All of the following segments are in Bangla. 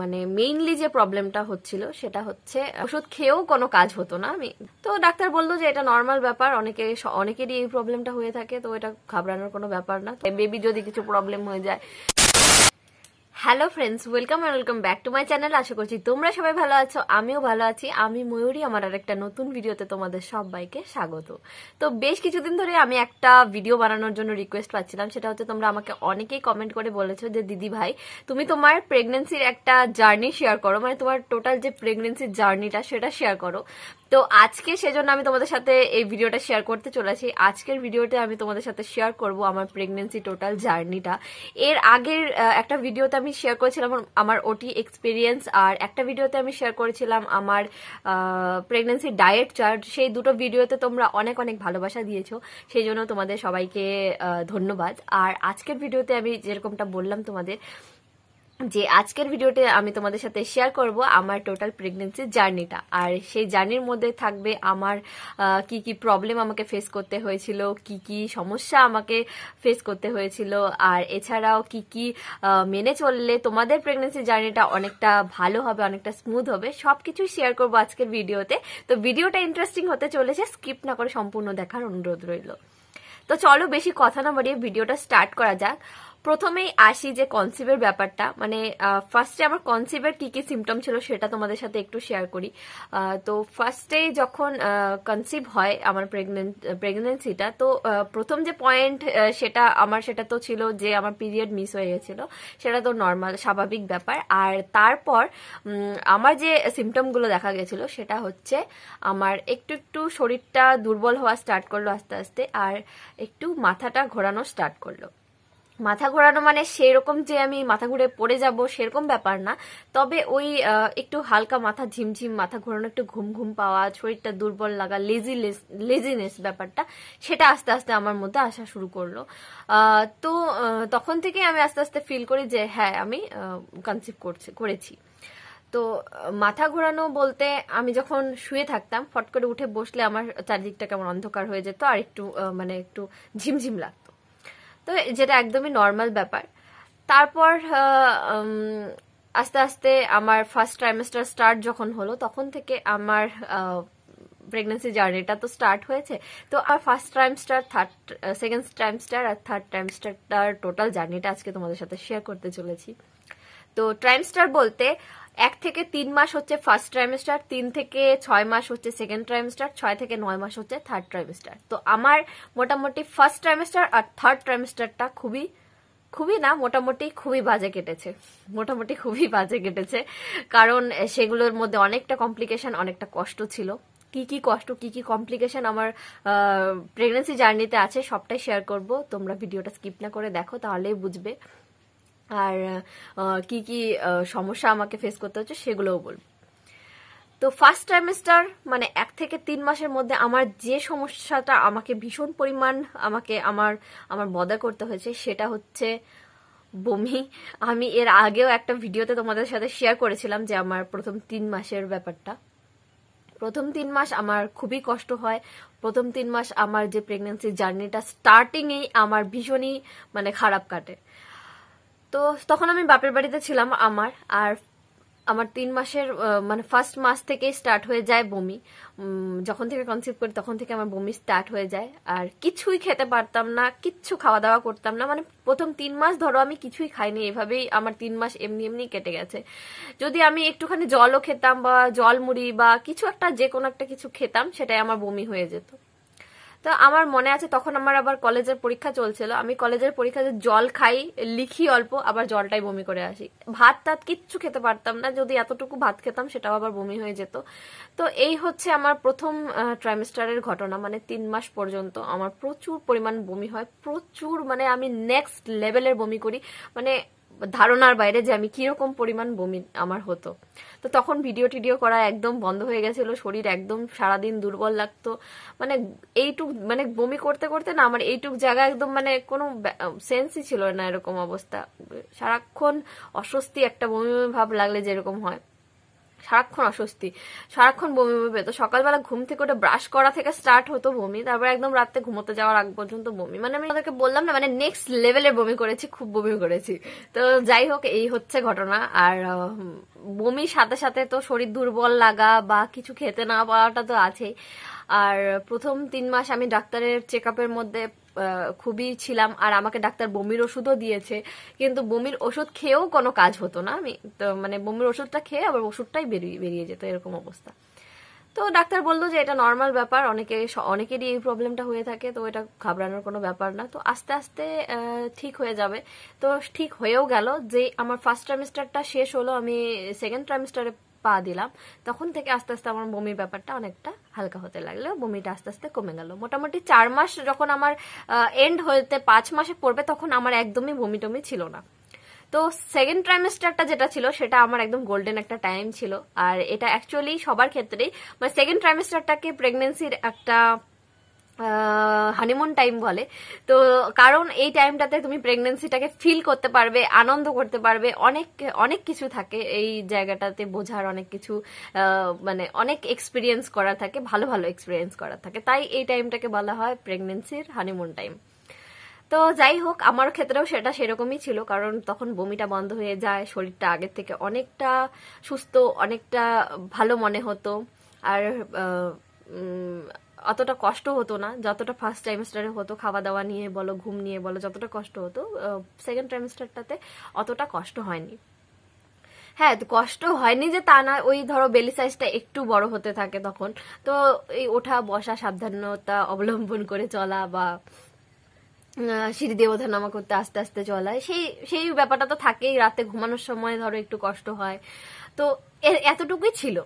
মানে মেইনলি যে প্রবলেমটা হচ্ছিল সেটা হচ্ছে ওষুধ খেয়েও কোনো কাজ হতো না আমি তো ডাক্তার বললো যে এটা নর্মাল ব্যাপার অনেকে অনেকেরই এই প্রবলেমটা হয়ে থাকে তো এটা ঘাবড়ানোর কোনো ব্যাপার না বেবি যদি কিছু প্রবলেম হয়ে যায় hello friends welcome and welcome back to my channel আশা করছি তোমরা সবাই ভালো আছো আমিও ভালো আছি আমি ময়ূরী আমার আর একটা নতুন ভিডিওতে তোমাদের সবাইকে স্বাগত তো বেশ কিছুদিন ধরে আমি একটা ভিডিও বানানোর জন্য রিকোয়েস্ট পাচ্ছিলাম সেটা হচ্ছে তোমরা আমাকে অনেকেই কমেন্ট করে বলেছো যে দিদি ভাই তুমি তোমার প্রেগনেন্সির একটা জার্নি শেয়ার করো মানে তোমার টোটাল যে প্রেগনেন্সির জার্নিটা সেটা শেয়ার করো তো আজকে সেজন্য আমি তোমাদের সাথে এই ভিডিওটা শেয়ার করতে চলেছি আজকের ভিডিওতে আমি তোমাদের সাথে শেয়ার করব আমার প্রেগনেন্সি টোটাল জার্নিটা এর আগের একটা ভিডিওতে আমি শেয়ার করেছিলাম আমার ওটি এক্সপিরিয়েন্স আর একটা ভিডিওতে আমি শেয়ার করেছিলাম আমার প্রেগনেন্সি ডায়েট চার্ট সেই দুটো ভিডিওতে তোমরা অনেক অনেক ভালোবাসা দিয়েছো সেই জন্য তোমাদের সবাইকে ধন্যবাদ আর আজকের ভিডিওতে আমি যেরকমটা বললাম তোমাদের যে আজকের ভিডিওতে আমি তোমাদের সাথে শেয়ার করব আমার টোটাল প্রেগনেন্সি জার্নিটা আর সেই জার্নির মধ্যে থাকবে আমার কি কি প্রবলেম আমাকে ফেস করতে হয়েছিল কি কি সমস্যা আমাকে ফেস করতে হয়েছিল আর এছাড়াও কি কি মেনে চললে তোমাদের প্রেগনেন্সি জার্নিটা অনেকটা ভালো হবে অনেকটা স্মুথ হবে সব কিছু শেয়ার করব আজকের ভিডিওতে তো ভিডিওটা ইন্টারেস্টিং হতে চলেছে স্কিপ না করে সম্পূর্ণ দেখার অনুরোধ রইল তো চলো বেশি কথা না বাড়িয়ে ভিডিওটা স্টার্ট করা যাক প্রথমেই আসি যে কনসিভের ব্যাপারটা মানে ফার্স্টে আমার কনসিভের কি কি সিমটম ছিল সেটা তোমাদের সাথে একটু শেয়ার করি তো ফার্স্টে যখন কনসিভ হয় আমার প্রেগনেন্সিটা তো প্রথম যে পয়েন্ট সেটা আমার সেটা তো ছিল যে আমার পিরিয়ড মিস হয়ে গেছিল সেটা তো নর্মাল স্বাভাবিক ব্যাপার আর তারপর আমার যে সিমটমগুলো দেখা গেছিল সেটা হচ্ছে আমার একটু একটু শরীরটা দুর্বল হওয়া স্টার্ট করলো আস্তে আস্তে আর একটু মাথাটা ঘোরানো স্টার্ট করলো মাথা ঘোরানো মানে সেরকম যে আমি মাথা ঘুরে পড়ে যাব সেরকম ব্যাপার না তবে ওই একটু হালকা মাথা ঝিমঝিম মাথা ঘোরানো একটু ঘুম ঘুম পাওয়া শরীরটা দুর্বল লাগা লেজি লেজিনেস ব্যাপারটা সেটা আস্তে আস্তে আমার মধ্যে আসা শুরু করলো তো তখন থেকে আমি আস্তে আস্তে ফিল করি যে হ্যাঁ আমি কনসিভ করছি করেছি তো মাথা ঘোরানো বলতে আমি যখন শুয়ে থাকতাম ফট করে উঠে বসলে আমার চারিদিকটা কেমন অন্ধকার হয়ে যেত আর একটু মানে একটু ঝিমঝিম লাগতো তো যেটা একদমই নর্মাল ব্যাপার তারপর আস্তে আস্তে আমার ফার্স্ট ট্রাইমেস্টার স্টার্ট যখন হলো তখন থেকে আমার প্রেগনেন্সি জার্নিটা তো স্টার্ট হয়েছে তো আর first trimester third second trimester আর থার্ড ট্রাইমস্টারটার টোটাল জার্নিটা আজকে তোমাদের সাথে শেয়ার করতে চলেছি তো ট্রাইমস্টার বলতে এক থেকে তিন মাস হচ্ছে ফার্স্ট ট্রাইমেস্টার তিন থেকে ছয় মাস হচ্ছে সেকেন্ড ট্রাইমেস্টার ছয় থেকে নয় মাস হচ্ছে থার্ড ট্রাইমেস্টার তো আমার মোটামুটি ফার্স্ট ট্রাইমেস্টার আর থার্ড ট্রাইমেস্টারটা খুবই খুবই না মোটামুটি খুবই বাজে কেটেছে মোটামুটি খুবই বাজে কেটেছে কারণ সেগুলোর মধ্যে অনেকটা কমপ্লিকেশন অনেকটা কষ্ট ছিল কি কি কষ্ট কি কি কমপ্লিকেশন আমার প্রেগনেন্সি জার্নিতে আছে সবটাই শেয়ার করব তোমরা ভিডিওটা স্কিপ না করে দেখো তাহলেই বুঝবে আর কি কি সমস্যা আমাকে ফেস করতে হচ্ছে সেগুলোও বলব তো ফার্স্ট ট্রাইমেস্টার মানে এক থেকে তিন মাসের মধ্যে আমার যে সমস্যাটা আমাকে ভীষণ পরিমাণ আমাকে আমার আমার বদার করতে হয়েছে সেটা হচ্ছে বমি আমি এর আগেও একটা ভিডিওতে তোমাদের সাথে শেয়ার করেছিলাম যে আমার প্রথম তিন মাসের ব্যাপারটা প্রথম তিন মাস আমার খুবই কষ্ট হয় প্রথম তিন মাস আমার যে প্রেগনেন্সি জার্নিটা স্টার্টিংয়েই আমার ভীষণই মানে খারাপ কাটে তো তখন আমি বাপের বাড়িতে ছিলাম আমার আর আমার তিন মাসের মানে ফার্স্ট মাস থেকে স্টার্ট হয়ে যায় বমি যখন থেকে কনসেপ্ট করি তখন থেকে আমার বমি স্টার্ট হয়ে যায় আর কিছুই খেতে পারতাম না কিচ্ছু খাওয়া দাওয়া করতাম না মানে প্রথম তিন মাস ধরো আমি কিছুই খাইনি এভাবেই আমার তিন মাস এমনি এমনি কেটে গেছে যদি আমি একটুখানি জলও খেতাম বা জল মুড়ি বা কিছু একটা যে কোনো একটা কিছু খেতাম সেটাই আমার বমি হয়ে যেত তো আমার মনে আছে তখন আমার আবার কলেজের পরীক্ষা চলছিল আমি কলেজের পরীক্ষাতে জল খাই লিখি অল্প আবার জলটাই বমি করে আসি ভাত টাত কিচ্ছু খেতে পারতাম না যদি এতটুকু ভাত খেতাম সেটাও আবার বমি হয়ে যেত তো এই হচ্ছে আমার প্রথম ট্রাইমেস্টারের ঘটনা মানে তিন মাস পর্যন্ত আমার প্রচুর পরিমাণ বমি হয় প্রচুর মানে আমি নেক্সট লেভেলের বমি করি মানে ধারণার বাইরে যে আমি কিরকম পরিমাণ বমি আমার হতো তো তখন ভিডিও টিডিও করা একদম বন্ধ হয়ে গেছিল শরীর একদম সারাদিন দুর্বল লাগতো মানে এইটুক মানে বমি করতে করতে না আমার এইটুক জায়গা একদম মানে কোনো সেন্সই ছিল না এরকম অবস্থা সারাক্ষণ অস্বস্তি একটা বমি বমি ভাব লাগলে যেরকম হয় সারাক্ষণ অস্বস্তি সারাক্ষণ বমি বমি পেতো সকালবেলা ঘুম থেকে ওটা ব্রাশ করা থেকে স্টার্ট হতো বমি তারপর একদম রাতে ঘুমোতে যাওয়ার আগ পর্যন্ত বমি মানে আমি ওদেরকে বললাম না মানে নেক্সট লেভেলে বমি করেছি খুব বমি করেছি তো যাই হোক এই হচ্ছে ঘটনা আর বমির সাথে সাথে তো শরীর দুর্বল লাগা বা কিছু খেতে না পাওয়াটা তো আছেই আর প্রথম তিন মাস আমি ডাক্তারের চেক আপের মধ্যে খুবই ছিলাম আর আমাকে ডাক্তার বমির ওষুধও দিয়েছে কিন্তু বমির ওষুধ খেয়েও কোনো কাজ হতো না আমি তো মানে বমির ওষুধটা খেয়ে আবার ওষুধটাই বেরিয়ে বেরিয়ে যেত এরকম অবস্থা তো ডাক্তার বললো যে এটা নর্মাল ব্যাপার অনেকে অনেকেরই এই প্রবলেমটা হয়ে থাকে তো এটা ঘাবড়ানোর কোনো ব্যাপার না তো আস্তে আস্তে ঠিক হয়ে যাবে তো ঠিক হয়েও গেল যে আমার ফার্স্ট ট্রামিস্টারটা শেষ হলো আমি সেকেন্ড ট্রামিস্টারে পা দিলাম তখন থেকে আস্তে আস্তে আমার বমির ব্যাপারটা অনেকটা হালকা হতে লাগলো বমিটা আস্তে আস্তে কমে গেল মোটামুটি চার মাস যখন আমার এন্ড হতে পাঁচ মাসে পড়বে তখন আমার একদমই বমি টমি ছিল না তো সেকেন্ড ট্রাইমেস্টারটা যেটা ছিল সেটা আমার একদম গোল্ডেন একটা টাইম ছিল আর এটা অ্যাকচুয়ালি সবার ক্ষেত্রেই মানে সেকেন্ড ট্রাইমেস্টারটাকে প্রেগনেন্সির একটা হানিমুন টাইম বলে তো কারণ এই টাইমটাতে তুমি প্রেগনেন্সিটাকে ফিল করতে পারবে আনন্দ করতে পারবে অনেক অনেক কিছু থাকে এই জায়গাটাতে বোঝার অনেক কিছু মানে অনেক এক্সপিরিয়েন্স করা থাকে ভালো ভালো এক্সপিরিয়েন্স করার থাকে তাই এই টাইমটাকে বলা হয় প্রেগনেন্সির হানিমুন টাইম তো যাই হোক আমার ক্ষেত্রেও সেটা সেরকমই ছিল কারণ তখন বমিটা বন্ধ হয়ে যায় শরীরটা আগের থেকে অনেকটা সুস্থ অনেকটা ভালো মনে হতো আর অতটা কষ্ট হতো না যতটা ফার্স্ট ট্রাইমেস্টারে হতো খাওয়া দাওয়া নিয়ে বলো ঘুম নিয়ে বলো যতটা কষ্ট হতো সেকেন্ড ট্রাইমেস্টারটাতে অতটা কষ্ট হয়নি হ্যাঁ কষ্ট হয়নি যে তা না ওই ধরো বেলি সাইজটা একটু বড় হতে থাকে তখন তো এই ওঠা বসা সাবধানতা অবলম্বন করে চলা বা সিঁড়ি দিয়ে ওঠানামা করতে আস্তে আস্তে চলা সেই সেই ব্যাপারটা তো থাকেই রাতে ঘুমানোর সময় ধরো একটু কষ্ট হয় তো এতটুকুই ছিল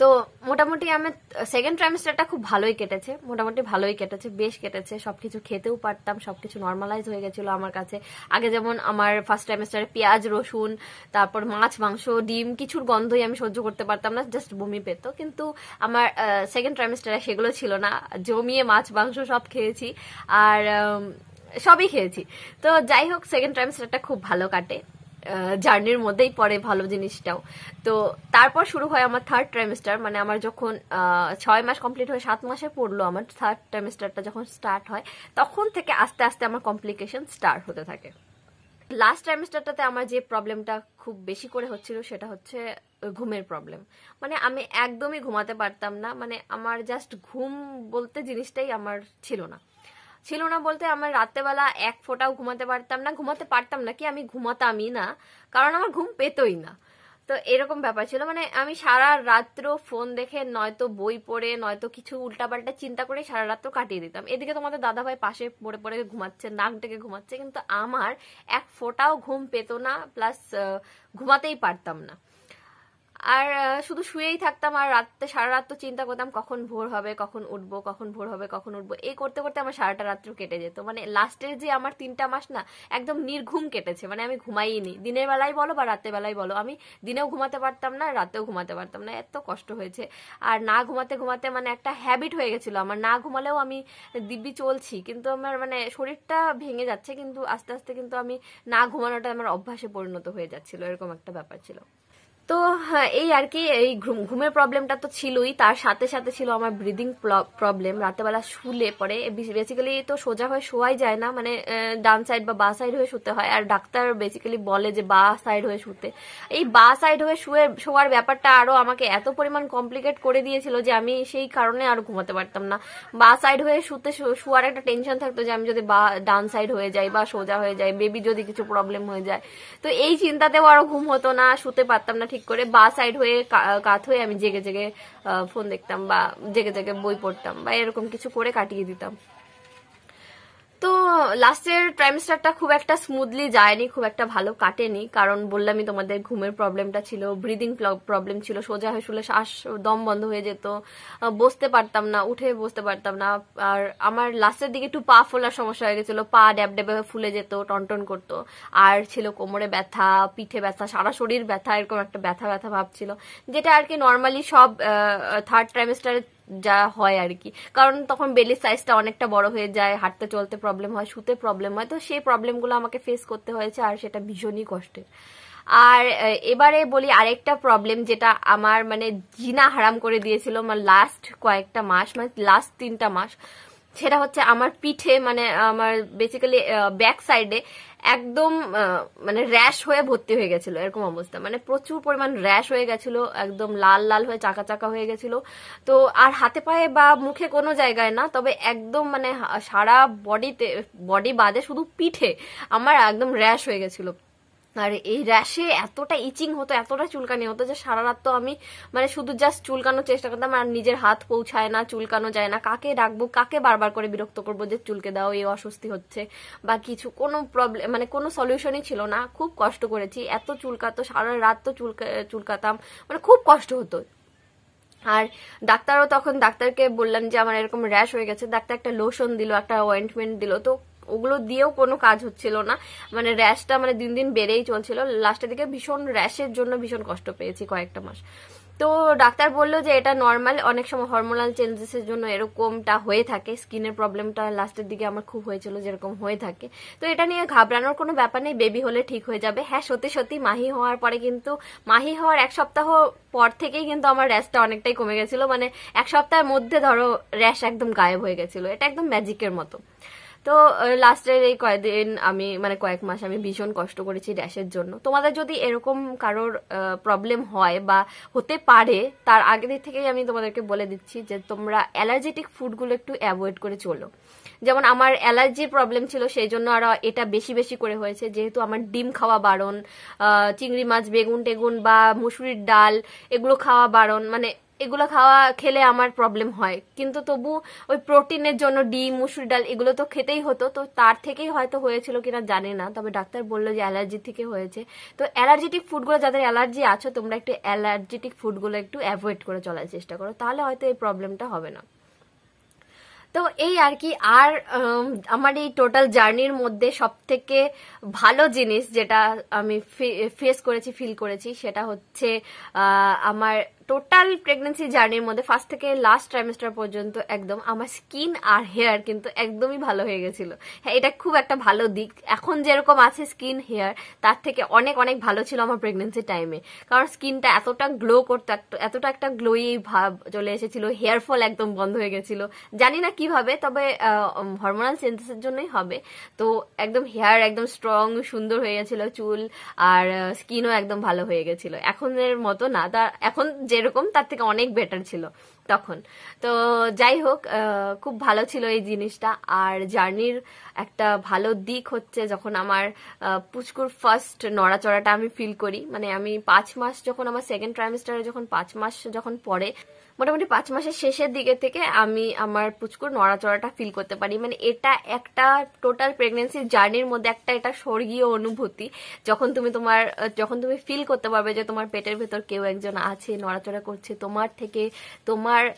তো মোটামুটি আমার সেকেন্ড ট্রাইমেস্টারটা খুব ভালোই কেটেছে মোটামুটি ভালোই কেটেছে বেশ কেটেছে সবকিছু খেতেও পারতাম সবকিছু নর্মালাইজ হয়ে গেছিল আমার কাছে আগে যেমন আমার ফার্স্ট ট্রাইমেস্টারে পেঁয়াজ রসুন তারপর মাছ মাংস ডিম কিছুর গন্ধই আমি সহ্য করতে পারতাম না জাস্ট বমি পেত কিন্তু আমার সেকেন্ড ট্রাইমেস্টারে সেগুলো ছিল না জমিয়ে মাছ মাংস সব খেয়েছি আর সবই খেয়েছি তো যাই হোক সেকেন্ড ট্রাইমেস্টারটা খুব ভালো কাটে জার্নির মধ্যেই পড়ে ভালো জিনিসটাও তো তারপর শুরু হয় আমার থার্ড ট্রাইমেস্টার মানে আমার যখন ছয় মাস কমপ্লিট হয়ে সাত মাসে পড়লো আমার থার্ড ট্রাইমেস্টারটা যখন স্টার্ট হয় তখন থেকে আস্তে আস্তে আমার কমপ্লিকেশন স্টার্ট হতে থাকে লাস্ট ট্রাইমেস্টারটাতে আমার যে প্রবলেমটা খুব বেশি করে হচ্ছিল সেটা হচ্ছে ঘুমের প্রবলেম মানে আমি একদমই ঘুমাতে পারতাম না মানে আমার জাস্ট ঘুম বলতে জিনিসটাই আমার ছিল না ছিল না বলতে আমার রাত্রেবেলা এক ফোটাও ঘুমাতে পারতাম না ঘুমাতে পারতাম না কি আমি ঘুমাতামই না কারণ আমার ঘুম পেতই না তো এরকম ব্যাপার ছিল মানে আমি সারা রাত্র ফোন দেখে নয়তো বই পড়ে নয়তো কিছু উল্টাপাল্টা চিন্তা করে সারা রাত্র কাটিয়ে দিতাম এদিকে তোমাদের দাদাভাই পাশে পড়ে পড়ে ঘুমাচ্ছে নাক ডেকে ঘুমাচ্ছে কিন্তু আমার এক ফোটাও ঘুম পেত না প্লাস ঘুমাতেই পারতাম না আর শুধু শুয়েই থাকতাম আর রাত্রে সারা রাত তো চিন্তা করতাম কখন ভোর হবে কখন উঠবো কখন ভোর হবে কখন উঠবো এই করতে করতে আমার সারাটা রাত্র কেটে যেত মানে লাস্টের যে আমার তিনটা মাস না একদম নির্ঘুম কেটেছে মানে আমি ঘুমাইনি দিনের বেলায় বলো বা রাতের বেলায় বলো আমি দিনেও ঘুমাতে পারতাম না রাতেও ঘুমাতে পারতাম না এত কষ্ট হয়েছে আর না ঘুমাতে ঘুমাতে মানে একটা হ্যাবিট হয়ে গেছিলো আমার না ঘুমালেও আমি দিব্যি চলছি কিন্তু আমার মানে শরীরটা ভেঙে যাচ্ছে কিন্তু আস্তে আস্তে কিন্তু আমি না ঘুমানোটা আমার অভ্যাসে পরিণত হয়ে যাচ্ছিল এরকম একটা ব্যাপার ছিল তো হ্যাঁ, এই আর কি এই ঘুমের প্রবলেমটা তো ছিলই তার সাথে সাথে ছিল আমার ব্রিদিং প্রবলেম রাতেবেলা শুলে পরে বেসিক্যালি তো সোজা হয়ে শোয়াই যায় না মানে ডান সাইড বা বা সাইড হয়ে শুতে হয় আর ডাক্তার বেসিক্যালি বলে যে বা সাইড হয়ে শুতে এই বা সাইড হয়ে শুয়ে শোয়ার ব্যাপারটা আরো আমাকে এত পরিমাণ কমপ্লিকেট করে দিয়েছিল যে আমি সেই কারণে আর ঘুমাতে পারতাম না বা সাইড হয়ে শুতে শোয়ার একটা টেনশন থাকতো যে আমি যদি বা ডান সাইড হয়ে যাই বা সোজা হয়ে যাই বেবি যদি কিছু প্রবলেম হয়ে যায় তো এই চিন্তাতেও আরো ঘুম হতো না শুতে পারতাম না ঠিক করে বা সাইড হয়ে কাত হয়ে আমি জেগে জেগে ফোন দেখতাম বা জেগে জেগে বই পড়তাম বা এরকম কিছু করে কাটিয়ে দিতাম তো লাস্টের ট্রাইমেস্টারটা খুব একটা স্মুথলি যায়নি খুব একটা ভালো কাটেনি কারণ বললামই তোমাদের ঘুমের প্রবলেমটা ছিল ব্রিদিং প্রবলেম ছিল সোজা হয়ে শুলে শ্বাস দম বন্ধ হয়ে যেত বসতে পারতাম না উঠে বসতে পারতাম না আর আমার লাস্টের দিকে একটু পা ফোলার সমস্যা হয়ে গেছিল পা ড্যাব ড্যাবে ফুলে যেত টনটন করতো আর ছিল কোমরে ব্যথা পিঠে ব্যথা সারা শরীর ব্যথা এরকম একটা ব্যথা ব্যথা ভাব ছিল যেটা আর কি নর্মালি সব থার্ড ট্রাইমেস্টারের যা হয় আর কি কারণ তখন বেলি সাইজটা অনেকটা বড় হয়ে যায় হাঁটতে চলতে প্রবলেম হয় শুতে প্রবলেম হয় তো সেই প্রবলেমগুলো আমাকে ফেস করতে হয়েছে আর সেটা ভীষণই কষ্টের আর এবারে বলি আরেকটা প্রবলেম যেটা আমার মানে জিনা হারাম করে দিয়েছিল মানে লাস্ট কয়েকটা মাস মানে লাস্ট তিনটা মাস সেটা হচ্ছে আমার পিঠে মানে আমার বেসিক্যালি ব্যাক সাইডে একদম মানে র্যাশ হয়ে ভর্তি হয়ে গেছিল এরকম অবস্থা মানে প্রচুর পরিমাণ র্যাশ হয়ে গেছিল একদম লাল লাল হয়ে চাকা চাকা হয়ে গেছিল তো আর হাতে পায়ে বা মুখে কোনো জায়গায় না তবে একদম মানে সারা বডিতে বডি বাদে শুধু পিঠে আমার একদম র্যাশ হয়ে গেছিলো আর এই র্যাশে এতটা ইচিং হতো এতটা চুলকানি হতো যে সারা রাত তো আমি মানে শুধু জাস্ট চুলকানোর চেষ্টা করতাম আর নিজের হাত পৌঁছায় না চুলকানো যায় না কাকে ডাকবো কাকে বারবার করে বিরক্ত করব যে চুলকে দাও এই অস্বস্তি হচ্ছে বা কিছু কোনো প্রবলেম মানে কোনো সলিউশনই ছিল না খুব কষ্ট করেছি এত চুলকাতো সারা রাত তো চুলকা চুলকাতাম মানে খুব কষ্ট হতো আর ডাক্তারও তখন ডাক্তারকে বললাম যে আমার এরকম র্যাশ হয়ে গেছে ডাক্তার একটা লোশন দিল একটা অয়েন্টমেন্ট দিল তো ওগুলো দিয়েও কোনো কাজ হচ্ছিল না মানে র্যাশটা মানে দিন দিন বেড়েই চলছিল লাস্টের দিকে ভীষণ র্যাশের জন্য ভীষণ কষ্ট পেয়েছি কয়েকটা মাস তো ডাক্তার বললো যে এটা নর্মাল অনেক সময় হরমোনাল চেঞ্জেসের জন্য এরকমটা হয়ে থাকে স্কিনের প্রবলেমটা লাস্টের দিকে আমার খুব হয়েছিল যেরকম হয়ে থাকে তো এটা নিয়ে ঘাবড়ানোর কোনো ব্যাপার নেই বেবি হলে ঠিক হয়ে যাবে হ্যাঁ সত্যি সত্যি মাহি হওয়ার পরে কিন্তু মাহি হওয়ার এক সপ্তাহ পর থেকেই কিন্তু আমার র্যাশটা অনেকটাই কমে গেছিল মানে এক সপ্তাহের মধ্যে ধরো র্যাশ একদম গায়েব হয়ে গেছিল এটা একদম ম্যাজিকের মতো তো লাস্টের এই কয়েকদিন আমি মানে কয়েক মাস আমি ভীষণ কষ্ট করেছি ড্যাশের জন্য তোমাদের যদি এরকম কারোর প্রবলেম হয় বা হতে পারে তার আগের দিক থেকেই আমি তোমাদেরকে বলে দিচ্ছি যে তোমরা অ্যালার্জেটিক ফুডগুলো একটু অ্যাভয়েড করে চলো যেমন আমার অ্যালার্জি প্রবলেম ছিল সেই জন্য আরও এটা বেশি বেশি করে হয়েছে যেহেতু আমার ডিম খাওয়া বারণ চিংড়ি মাছ বেগুন টেগুন বা মুসুরির ডাল এগুলো খাওয়া বারণ মানে এগুলো খাওয়া খেলে আমার প্রবলেম হয় কিন্তু তবু ওই প্রোটিনের জন্য ডিম মুসুর ডাল এগুলো তো খেতেই হতো তো তার থেকেই হয়তো হয়েছিল কিনা জানে না তবে ডাক্তার বললো যে অ্যালার্জি থেকে হয়েছে তো অ্যালার্জেটিক ফুডগুলো যাদের অ্যালার্জি আছো তোমরা একটু অ্যালার্জেটিক ফুডগুলো একটু অ্যাভয়েড করে চলার চেষ্টা করো তাহলে হয়তো এই প্রবলেমটা হবে না তো এই আর কি আর আমার এই টোটাল জার্নির মধ্যে সব থেকে ভালো জিনিস যেটা আমি ফেস করেছি ফিল করেছি সেটা হচ্ছে আমার টোটাল প্রেগনেন্সি জার্নির মধ্যে ফার্স্ট থেকে লাস্ট ট্রাইমেস্টার পর্যন্ত একদম আমার স্কিন আর হেয়ার কিন্তু একদমই ভালো হয়ে গেছিল হ্যাঁ এটা খুব একটা ভালো দিক এখন যেরকম আছে স্কিন হেয়ার তার থেকে অনেক অনেক ভালো ছিল আমার প্রেগনেন্সি টাইমে কারণ স্কিনটা এতটা গ্লো করতে এতটা একটা গ্লোই ভাব চলে এসেছিল হেয়ার ফল একদম বন্ধ হয়ে গেছিল জানি না কিভাবে তবে হরমোনাল সিনথেসের জন্যই হবে তো একদম হেয়ার একদম স্ট্রং সুন্দর হয়ে গেছিল চুল আর স্কিনও একদম ভালো হয়ে গেছিল এখনের মতো না তা এখন যেরকম তার থেকে অনেক বেটার ছিল তখন তো যাই হোক খুব ভালো ছিল এই জিনিসটা আর জার্নির একটা ভালো দিক হচ্ছে যখন আমার পুচকুর ফার্স্ট নড়াচড়াটা আমি ফিল করি মানে আমি পাঁচ মাস যখন আমার সেকেন্ড ট্রাইমেস্টারে যখন পাঁচ মাস যখন পরে মোটামুটি পাঁচ মাসের শেষের দিকে থেকে আমি আমার পুচকুর নড়াচড়াটা ফিল করতে পারি মানে এটা একটা টোটাল প্রেগনেন্সি জার্নির মধ্যে একটা এটা স্বর্গীয় অনুভূতি যখন তুমি তোমার যখন তুমি ফিল করতে পারবে যে তোমার পেটের ভেতর কেউ একজন আছে নড়াচড়া করছে তোমার থেকে তোমার তোমার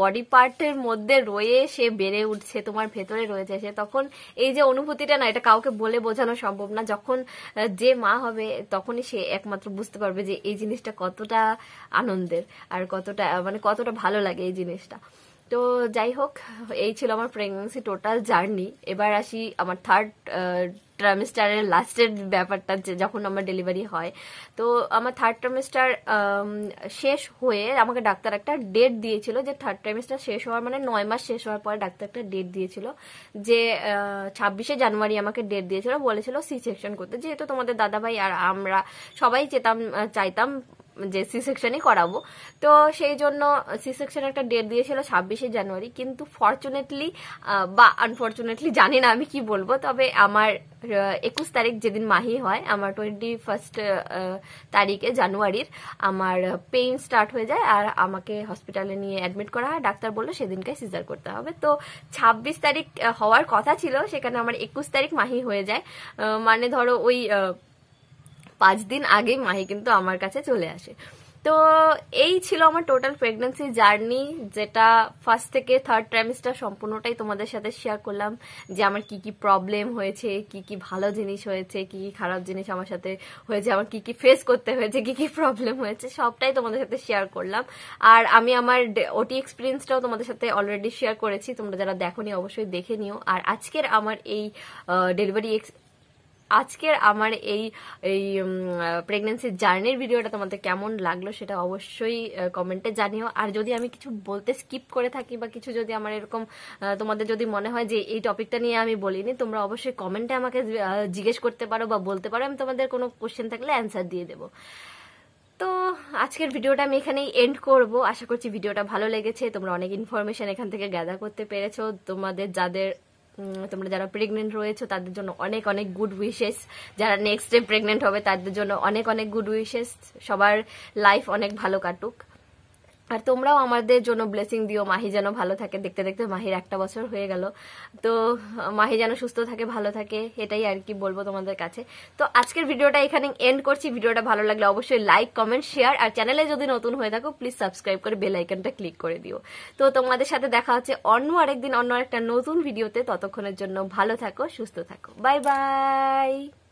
বডি পার্টের মধ্যে রয়ে সে বেড়ে উঠছে তোমার ভেতরে রয়েছে সে তখন এই যে অনুভূতিটা না এটা কাউকে বলে বোঝানো সম্ভব না যখন যে মা হবে তখনই সে একমাত্র বুঝতে পারবে যে এই জিনিসটা কতটা আনন্দের আর কতটা মানে কতটা ভালো লাগে এই জিনিসটা তো যাই হোক এই ছিল আমার প্রেগনেন্সি টোটাল জার্নি এবার আসি আমার থার্ড ট্রামিস্টারের লাস্টের ব্যাপারটা যখন আমার ডেলিভারি হয় তো আমার থার্ড ট্রামিস্টার শেষ হয়ে আমাকে ডাক্তার একটা ডেট দিয়েছিল যে থার্ড ট্রামিস্টার শেষ হওয়ার মানে নয় মাস শেষ হওয়ার পরে ডাক্তার একটা ডেট দিয়েছিল যে ছাব্বিশে জানুয়ারি আমাকে ডেট দিয়েছিল বলেছিল সি সেকশন করতে যেহেতু তোমাদের দাদাভাই আর আমরা সবাই চেতাম চাইতাম যে সি সেকশনই করাবো তো সেই জন্য সি সেকশন একটা ডেট দিয়েছিল ছাব্বিশে জানুয়ারি কিন্তু ফর্চুনেটলি বা আনফর্চুনেটলি জানি না আমি কি বলবো তবে আমার একুশ তারিখ যেদিন মাহি হয় আমার টোয়েন্টি ফার্স্ট তারিখে জানুয়ারির আমার পেইন স্টার্ট হয়ে যায় আর আমাকে হসপিটালে নিয়ে অ্যাডমিট করা হয় ডাক্তার বললো সেদিনকে সিজার করতে হবে তো ছাব্বিশ তারিখ হওয়ার কথা ছিল সেখানে আমার একুশ তারিখ মাহি হয়ে যায় মানে ধরো ওই পাঁচ দিন আগে মাহি কিন্তু আমার কাছে চলে আসে তো এই ছিল আমার টোটাল প্রেগনেন্সি জার্নি যেটা ফার্স্ট থেকে থার্ড ট্রাইমিস্টার সম্পূর্ণটাই তোমাদের সাথে শেয়ার করলাম যে আমার কি কি প্রবলেম হয়েছে কি কি ভালো জিনিস হয়েছে কি কি খারাপ জিনিস আমার সাথে হয়েছে আমার কি কি ফেস করতে হয়েছে কি কি প্রবলেম হয়েছে সবটাই তোমাদের সাথে শেয়ার করলাম আর আমি আমার ওটি এক্সপিরিয়েন্সটাও তোমাদের সাথে অলরেডি শেয়ার করেছি তোমরা যারা দেখো অবশ্যই দেখে নিও আর আজকের আমার এই ডেলিভারি আজকের আমার এই এই প্রেগনেন্সির জার্নির ভিডিওটা তোমাদের কেমন লাগলো সেটা অবশ্যই কমেন্টে জানিও আর যদি আমি কিছু বলতে স্কিপ করে থাকি বা কিছু যদি আমার এরকম তোমাদের যদি মনে হয় যে এই টপিকটা নিয়ে আমি বলিনি তোমরা অবশ্যই কমেন্টে আমাকে জিজ্ঞেস করতে পারো বা বলতে পারো আমি তোমাদের কোনো কোশ্চেন থাকলে অ্যান্সার দিয়ে দেবো তো আজকের ভিডিওটা আমি এখানেই এন্ড করব আশা করছি ভিডিওটা ভালো লেগেছে তোমরা অনেক ইনফরমেশন এখান থেকে গ্যাদার করতে পেরেছো তোমাদের যাদের তোমরা যারা প্রেগনেন্ট রয়েছে তাদের জন্য অনেক অনেক গুড উইশেস যারা নেক্সট ডে প্রেগনেন্ট হবে তাদের জন্য অনেক অনেক গুড উইশেস সবার লাইফ অনেক ভালো কাটুক আর তোমরাও আমাদের জন্য ব্লেসিং দিও মাহি যেন ভালো থাকে দেখতে দেখতে মাহির একটা বছর হয়ে গেল তো মাহি যেন সুস্থ থাকে ভালো থাকে এটাই আর কি বলবো তোমাদের কাছে তো আজকের ভিডিওটা এখানে এন্ড করছি ভিডিওটা ভালো লাগলে অবশ্যই লাইক কমেন্ট শেয়ার আর চ্যানেলে যদি নতুন হয়ে থাকো প্লিজ সাবস্ক্রাইব করে বেল আইকনটা ক্লিক করে দিও তো তোমাদের সাথে দেখা হচ্ছে অন্য আরেকদিন অন্য আরেকটা নতুন ভিডিওতে ততক্ষণের জন্য ভালো থাকো সুস্থ থাকো বাই বাই